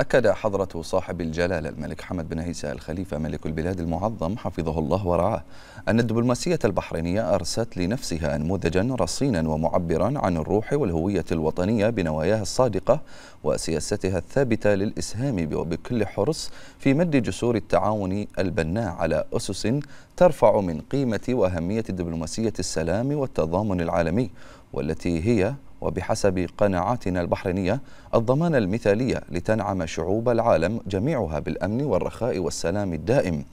أكد حضرة صاحب الجلالة الملك حمد بن عيسى الخليفة ملك البلاد المعظم حفظه الله ورعاه أن الدبلوماسية البحرينية أرست لنفسها نموذجا رصينا ومعبرا عن الروح والهوية الوطنية بنواياها الصادقة وسياستها الثابتة للإسهام وبكل حرص في مد جسور التعاون البناء على أسس ترفع من قيمة وأهمية دبلوماسية السلام والتضامن العالمي والتي هي وبحسب قناعاتنا البحرينية الضمان المثالية لتنعم شعوب العالم جميعها بالأمن والرخاء والسلام الدائم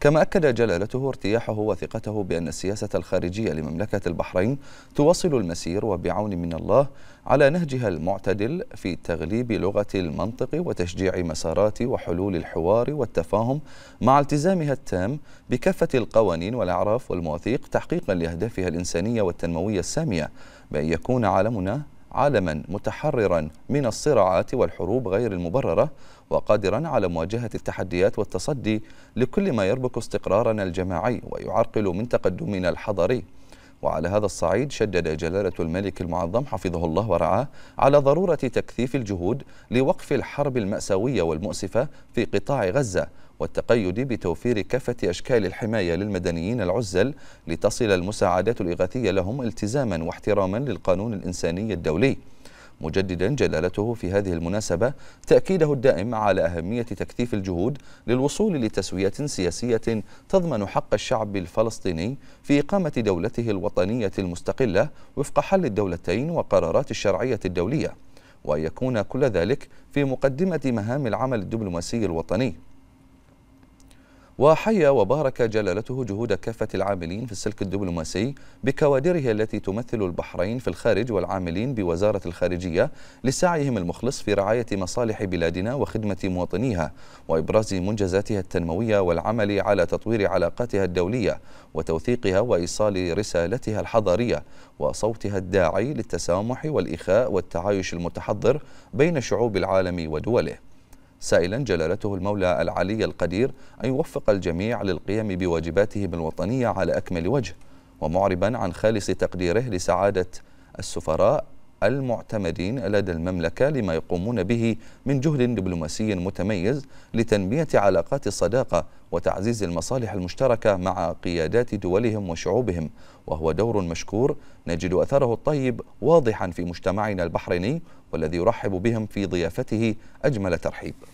كما أكد جلالته ارتياحه وثقته بأن السياسة الخارجية لمملكة البحرين تواصل المسير وبعون من الله على نهجها المعتدل في تغليب لغة المنطق وتشجيع مسارات وحلول الحوار والتفاهم مع التزامها التام بكافة القوانين والأعراف والمواثيق تحقيقا لأهدافها الإنسانية والتنموية السامية بأن يكون عالمنا عالما متحررا من الصراعات والحروب غير المبررة وقادرا على مواجهة التحديات والتصدي لكل ما يربك استقرارنا الجماعي ويعرقل من تقدمنا الحضري وعلى هذا الصعيد شدد جلالة الملك المعظم حفظه الله ورعاه على ضرورة تكثيف الجهود لوقف الحرب المأساوية والمؤسفة في قطاع غزة والتقيد بتوفير كافة أشكال الحماية للمدنيين العزل لتصل المساعدات الإغاثية لهم التزاما واحتراما للقانون الإنساني الدولي مجددا جلالته في هذه المناسبة تأكيده الدائم على أهمية تكثيف الجهود للوصول لتسوية سياسية تضمن حق الشعب الفلسطيني في إقامة دولته الوطنية المستقلة وفق حل الدولتين وقرارات الشرعية الدولية ويكون كل ذلك في مقدمة مهام العمل الدبلوماسي الوطني وحيا وبارك جلالته جهود كافة العاملين في السلك الدبلوماسي بكوادره التي تمثل البحرين في الخارج والعاملين بوزارة الخارجية لسعيهم المخلص في رعاية مصالح بلادنا وخدمة مواطنيها وإبراز منجزاتها التنموية والعمل على تطوير علاقاتها الدولية وتوثيقها وإيصال رسالتها الحضارية وصوتها الداعي للتسامح والإخاء والتعايش المتحضر بين شعوب العالم ودوله سائلا جلالته المولى العلي القدير أن يوفق الجميع للقيام بواجباتهم الوطنية على أكمل وجه ومعربا عن خالص تقديره لسعادة السفراء المعتمدين لدى المملكة لما يقومون به من جهد دبلوماسي متميز لتنمية علاقات الصداقة وتعزيز المصالح المشتركة مع قيادات دولهم وشعوبهم وهو دور مشكور نجد أثره الطيب واضحا في مجتمعنا البحريني والذي يرحب بهم في ضيافته أجمل ترحيب